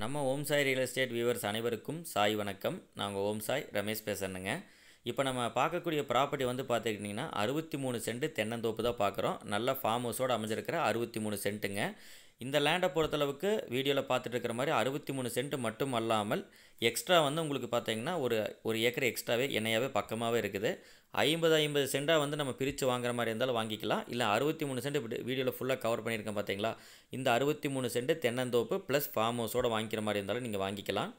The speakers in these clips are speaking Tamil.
நம்ம Om Sai real estate viewers அனைவருக்கும் சாய் வணக்கம் நாங்கள் ஓம் சாய் ரமேஷ் பேசுகிறேங்க இப்போ நம்ம பார்க்கக்கூடிய ப்ராப்பர்ட்டி வந்து பார்த்துக்கிட்டிங்கன்னா அறுபத்தி மூணு சென்ட் தென்னந்தோப்பு தான் பார்க்குறோம் நல்ல ஃபார்ம் ஹவுஸோடு அமைஞ்சிருக்கிற அறுபத்தி மூணு சென்ட்டுங்க இந்த லேண்டை பொறுத்தளவுக்கு வீடியோவில் பார்த்துட்டு இருக்கிற மாதிரி அறுபத்தி மூணு சென்ட் மட்டும் அல்லாமல் எக்ஸ்ட்ரா வந்து உங்களுக்கு பார்த்தீங்கன்னா ஒரு ஒரு ஏக்கர் எக்ஸ்ட்ராவே இணையாகவே பக்கமாகவே இருக்குது ஐம்பது ஐம்பது சென்டாக வந்து நம்ம பிரித்து வாங்குற மாதிரி இருந்தாலும் வாங்கிக்கலாம் இல்லை அறுபத்தி மூணு சென்ட் இப்படி வீடியோவில் ஃபுல்லாக கவர் பண்ணியிருக்கேன் பார்த்தீங்களா இந்த அறுபத்தி மூணு சென்ட் தென்னந்தோப்பு ப்ளஸ் ஃபார்ம் ஹவுஸோடு வாங்கிக்கிற மாதிரி இருந்தாலும் நீங்கள் வாங்கிக்கலாம்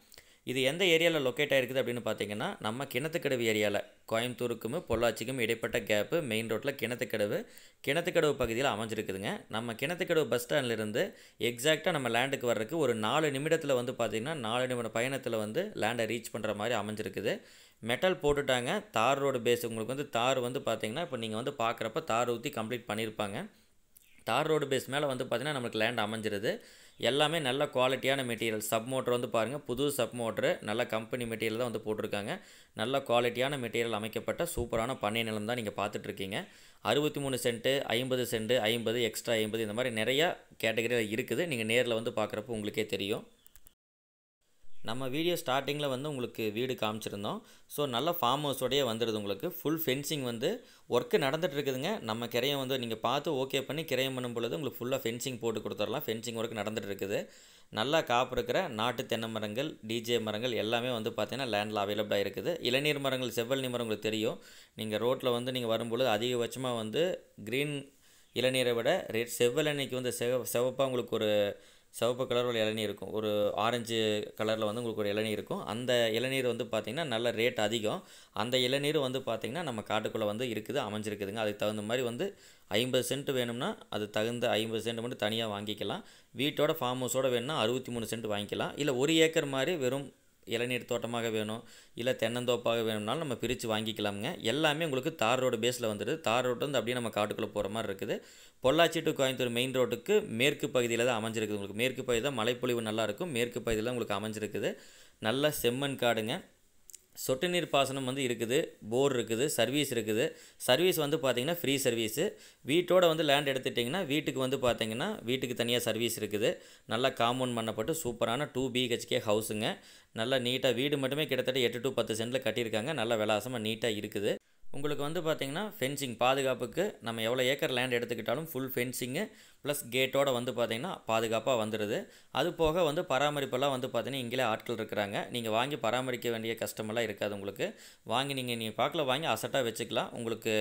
இது எந்த ஏரியாவில் லொக்கேட் ஆகிருக்குது அப்படின்னு பார்த்தீங்கன்னா நம்ம கிணத்துக்கடவு ஏரியாவில் கோயம்புத்தூருக்கும் பொள்ளாச்சிக்கும் இடைப்பட்ட கேப்பு மெயின் ரோட்டில் கிணத்துக்கடவு கிணத்துக்கடவு பகுதியில் அமைஞ்சிருக்குதுங்க நம்ம கிணத்துக்கடவு பஸ் ஸ்டாண்ட்லேருந்து எக்ஸாக்டாக நம்ம லேண்டுக்கு வர்றதுக்கு ஒரு நாலு நிமிடத்தில் வந்து பார்த்திங்கன்னா நாலு நிமிட பயணத்தில் வந்து லேண்டை ரீச் பண்ணுற மாதிரி அமைஞ்சிருக்குது மெட்டல் போட்டுட்டாங்க தார் ரோடு பேஸ் உங்களுக்கு வந்து தார் வந்து பார்த்திங்கன்னா இப்போ நீங்கள் வந்து பார்க்குறப்ப தார் ஊற்றி கம்ப்ளீட் பண்ணியிருப்பாங்க தார் ரோடு பேஸ் மேலே வந்து பார்த்திங்கன்னா நம்மளுக்கு லேண்ட் அமைஞ்சிருது எல்லாமே நல்ல குவாலிட்டியான மெட்டீரியல் சப் மோட்ரு வந்து பாருங்கள் புது சப் மோட்ரு நல்ல கம்பெனி மெட்டீரியல் தான் வந்து போட்டிருக்காங்க நல்ல குவாலிட்டியான மெட்டீரியல் அமைக்கப்பட்ட சூப்பரான பண்ணை நிலம் தான் நீங்கள் பார்த்துட்ருக்கீங்க அறுபத்தி மூணு சென்ட்டு ஐம்பது சென்ட்டு ஐம்பது எக்ஸ்ட்ரா ஐம்பது இந்த மாதிரி நிறையா கேட்டகரியில் இருக்குது நீங்கள் நேரில் வந்து பார்க்குறப்ப உங்களுக்கே தெரியும் நம்ம வீடியோ ஸ்டார்டிங்கில் வந்து உங்களுக்கு வீடு காமிச்சிருந்தோம் ஸோ நல்ல ஃபார்ம் ஹவுஸோடையே வந்துடுது உங்களுக்கு ஃபுல் ஃபென்சிங் வந்து ஒர்க்கு நடந்துகிட்ருக்குதுங்க நம்ம கிரையம் வந்து நீங்கள் பார்த்து ஓகே பண்ணி கிரையம் பண்ணும் பொழுது உங்களுக்கு ஃபுல்லாக ஃபென்சிங் போட்டு கொடுத்துடலாம் ஃபென்சிங் ஒர்க் நடந்துகிட்ருக்குது நல்லா காப்பிருக்கிற நாட்டு தென்னை மரங்கள் டிஜே மரங்கள் எல்லாமே வந்து பார்த்திங்கன்னா லேண்டில் அவைலபிளாக இருக்குது இளநீர் மரங்கள் செவ்வல் நீர் உங்களுக்கு தெரியும் நீங்கள் ரோட்டில் வந்து நீங்கள் வரும்பொழுது அதிகபட்சமாக வந்து க்ரீன் இளநீரை விட ரெட் செவ்வல் அன்னைக்கு வந்து செவ செவப்பாக உங்களுக்கு ஒரு சிவப்பு கலர் ஒரு இளநீர் இருக்கும் ஒரு ஆரஞ்சு கலரில் வந்து உங்களுக்கு ஒரு இளநீர் இருக்கும் அந்த இளநீர் வந்து பார்த்திங்கன்னா நல்ல ரேட் அதிகம் அந்த இளநீர் வந்து பார்த்திங்கன்னா நம்ம காட்டுக்குள்ளே வந்து இருக்குது அமைஞ்சிருக்குதுங்க அதுக்கு தகுந்த மாதிரி வந்து ஐம்பது சென்ட் வேணும்னா அது தகுந்த ஐம்பது சென்ட் மட்டும் தனியாக வாங்கிக்கலாம் வீட்டோட ஃபார்ம் ஹவுஸோடு வேணும்னா அறுபத்தி மூணு சென்ட் வாங்கிக்கலாம் இல்லை ஒரு ஏக்கர் மாதிரி வெறும் இளநீர் தோட்டமாக வேணும் இல்லை தென்னந்தோப்பாக வேணும்னாலும் நம்ம பிரித்து வாங்கிக்கலாமுங்க எல்லாமே உங்களுக்கு தார் ரோடு பேஸில் வந்துடுது தார் ரோடு வந்து அப்படியே நம்ம காட்டுக்குள்ளே போகிற மாதிரி இருக்குது பொள்ளாச்சி டு கோயம்புத்தூர் மெயின் ரோட்டுக்கு மேற்கு பகுதியில் தான் அமைஞ்சிருக்குது உங்களுக்கு மேற்கு பகுதி தான் மலைப்பொழிவு நல்லாயிருக்கும் மேற்கு பகுதியில் உங்களுக்கு அமைஞ்சிருக்குது நல்ல செம்மண் காடுங்க சொட்டு நீர் பாசனம் வந்து இருக்குது போர் இருக்குது சர்வீஸ் இருக்குது சர்வீஸ் வந்து பார்த்திங்கன்னா ஃப்ரீ சர்வீஸு வீட்டோட வந்து லேண்ட் எடுத்துட்டிங்கன்னா வீட்டுக்கு வந்து பார்த்திங்கன்னா வீட்டுக்கு தனியாக சர்வீஸ் இருக்குது நல்லா காம்பவுண்ட் பண்ணப்பட்டு சூப்பரான டூ பிஹெச்கே ஹவுஸுங்க நல்லா நீட்டாக வீடு மட்டுமே கிட்டத்தட்ட எட்டு டு பத்து சென்ட்டில் கட்டியிருக்காங்க நல்லா விலாசமாக நீட்டாக இருக்குது உங்களுக்கு வந்து பார்த்தீங்கன்னா ஃபென்சிங் பாதுகாப்புக்கு நம்ம எவ்வளோ ஏக்கர் லேண்ட் எடுத்துக்கிட்டாலும் ஃபுல் ஃபென்சிங்கு ப்ளஸ் கேட்டோடு வந்து பார்த்திங்கன்னா பாதுகாப்பாக வந்துடுது அது போக வந்து பராமரிப்பெல்லாம் வந்து பார்த்திங்கன்னா இங்கே ஆட்கள் இருக்கிறாங்க நீங்கள் வாங்கி பராமரிக்க வேண்டிய கஷ்டமெல்லாம் இருக்காது உங்களுக்கு வாங்கி நீங்கள் நீங்கள் பார்க்கல வாங்கி அசட்டாக வச்சுக்கலாம் உங்களுக்கு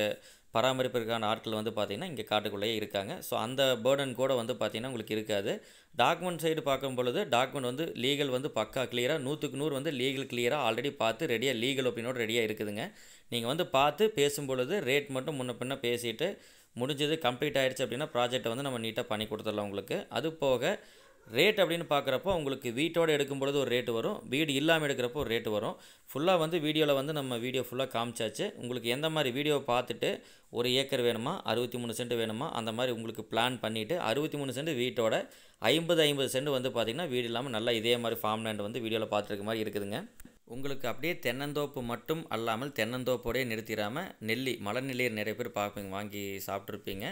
பராமரிப்பிற்கான ஆட்கள் வந்து பார்த்திங்கன்னா இங்கே காட்டுக்குள்ளேயே இருக்காங்க ஸோ அந்த பேர்டன் கூட வந்து பார்த்திங்கன்னா உங்களுக்கு இருக்காது டாக்குமெண்ட் சைடு பார்க்கும் பொழுது டாக்குமெண்ட் வந்து லீகல் வந்து பக்கா கிளியராக நூற்றுக்கு நூறு வந்து லீகல் கிளியராக ஆல்ரெடி பார்த்து ரெடியாக லீகல் ஒப்பீனோடு ரெடியாக இருக்குதுங்க நீங்கள் வந்து பார்த்து பேசும்பொழுது ரேட் மட்டும் முன்ன பின்ன பேசிவிட்டு முடிஞ்சது கம்ப்ளீட் ஆகிடுச்சு அப்படின்னா ப்ராஜெக்ட்டை வந்து நம்ம நீட்டாக பண்ணி கொடுத்துடலாம் உங்களுக்கு அது போக ரேட் அப்படின்னு பார்க்குறப்போ உங்களுக்கு வீட்டோடு எடுக்கும் பொழுது ஒரு ரேட்டு வரும் வீடு இல்லாமல் எடுக்கிறப்போ ஒரு ரேட்டு வரும் ஃபுல்லாக வந்து வீடியோவில் வந்து நம்ம வீடியோ ஃபுல்லாக காமிச்சாச்சு உங்களுக்கு எந்த மாதிரி வீடியோவை பார்த்துட்டு ஒரு ஏக்கர் வேணுமா அறுபத்தி மூணு சென்ட் வேணுமா அந்த மாதிரி உங்களுக்கு பிளான் பண்ணிவிட்டு அறுபத்தி மூணு சென்ட் வீட்டோட ஐம்பது ஐம்பது சென்ட் வந்து பார்த்திங்கன்னா வீடு இல்லாமல் நல்லா இதே மாதிரி ஃபார்ம் லேண்ட் வந்து வீடியோவில் பார்த்துருக்க மாதிரி இருக்குதுங்க உங்களுக்கு அப்படியே தென்னந்தோப்பு மட்டும் அல்லாமல் தென்னந்தோப்போடே நிறுத்திடாமல் நெல்லி மலநெல்லியை நிறைய பேர் பார்ப்பீங்க வாங்கி சாப்பிட்ருப்பீங்க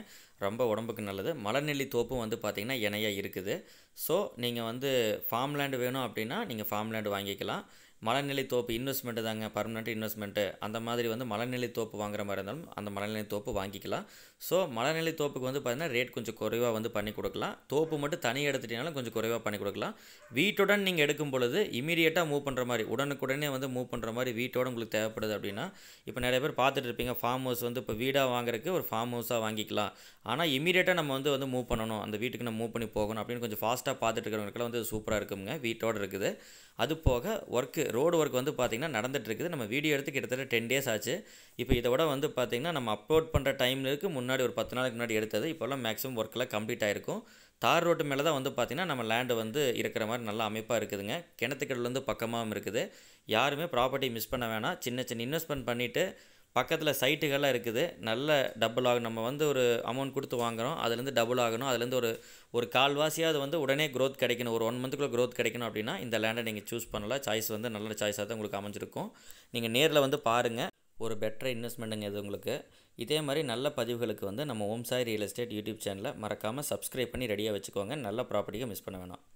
ரொம்ப உடம்புக்கு நல்லது மலநெல்லி தோப்பும் வந்து பார்த்திங்கன்னா இணையாக இருக்குது ஸோ நீங்கள் வந்து ஃபார்ம் லேண்டு வேணும் அப்படின்னா நீங்கள் ஃபார்ம் லேண்டு வாங்கிக்கலாம் மலைநிலை தோப்பு இன்வெஸ்ட்மெண்ட்டு தாங்க பர்மனெண்ட் இன்வெஸ்ட்மெண்ட்டு அந்த மாதிரி வந்து மலைநிலை தோப்பு வாங்குற மாதிரி இருந்தாலும் அந்த மலைநிலை தோப்பு வாங்கிக்கலாம் ஸோ மலைநிலை தோப்புக்கு வந்து பார்த்திங்கன்னா ரேட் கொஞ்சம் குறைவாக வந்து பண்ணி கொடுக்கலாம் தோப்பு மட்டும் தனி எடுத்துட்டீங்கனாலும் கொஞ்சம் குறைவாக பண்ணி கொடுக்கலாம் வீட்டுடன் நீங்கள் எடுக்கும் பொழுது இமீடியட்டாக மூவ் பண்ணுற மாதிரி உடனுக்குடனே வந்து மூவ் பண்ணுற மாதிரி வீட்டோட உங்களுக்கு தேவைப்படுது அப்படின்னா இப்போ நிறைய பேர் பார்த்துட்டு இருப்பீங்க ஃபார்ம் ஹவுஸ் வந்து இப்போ வீடாக வாங்குறதுக்கு ஒரு ஃபார்ம் ஹவுஸாக வாங்கிக்கலாம் ஆனால் இமீடியட்டாக நம்ம வந்து வந்து மூவ் பண்ணணும் அந்த வீட்டுக்கு நம்ம மூவ் பண்ணி போகணும் அப்படின்னு கொஞ்சம் ஃபாஸ்ட் ஃபாஸ்ட்டாக பார்த்துட்டு இருக்கிறவங்களுக்கு வந்து சூப்பராக இருக்குங்க வீட்டோடு இருக்குது அது போக ஒர்க்கு ரோடு ஒர்க் வந்து பார்த்திங்கன்னா நடந்துகிட்ருக்குது நம்ம வீடியோ எடுத்து கிட்டத்தட்ட டென் டேஸ் ஆச்சு இப்போ இதை விட வந்து பார்த்திங்கன்னா நம்ம அப்லோட் பண்ணுற டைம்லேருக்கு முன்னாடி ஒரு பத்து நாளுக்கு முன்னாடி எடுத்தது இப்போல்லாம் மேக்ஸிமம் ஒர்க்கெலாம் கம்ப்ளீட் ஆகிருக்கும் தார் ரோட்டு மேலே தான் வந்து பார்த்திங்கன்னா நம்ம லேண்டு வந்து இருக்கிற மாதிரி நல்ல அமைப்பாக இருக்குதுங்க கிணத்துக்கடலேருந்து பக்கமாகவும் இருக்குது யாருமே ப்ராப்பர்ட்டி மிஸ் பண்ண வேணாம் சின்ன சின்ன இன்வெஸ்ட்மெண்ட் பண்ணிவிட்டு பக்கத்தில் சைட்டுகள்லாம் இருக்குது நல்ல டபுள் ஆகும் நம்ம வந்து ஒரு அமௌண்ட் கொடுத்து வாங்குகிறோம் அதுலேருந்து டபுள் ஆகணும் அதுலேருந்து ஒரு ஒரு கால்வாசியாவது வந்து உடனே க்ரோத் கிடைக்கணும் ஒரு ஒன் மந்த்துக்குள்ளே க்ரோத் கிடைக்கணும் அப்படின்னா இந்த லேண்டை நீங்கள் சூஸ் பண்ணலாம் சாய்ஸ் வந்து நல்ல சாய்ஸாக தான் உங்களுக்கு அமைஞ்சிருக்கும் நீங்கள் நேரில் வந்து பாருங்கள் ஒரு பெட்டர் இன்வெஸ்ட்மெண்ட்டுங்க இது உங்களுக்கு இதே மாதிரி நல்ல பதிவுகளுக்கு வந்து நம்ம ஓம்சாய் ரியல் எஸ்டேட் யூடியூப் சேனலை மறக்காமல் சப்ஸ்கிரைப் பண்ணி ரெடியாக வச்சுக்கோங்க நல்ல ப்ராப்பர்ட்டியை மிஸ் பண்ண வேணாம்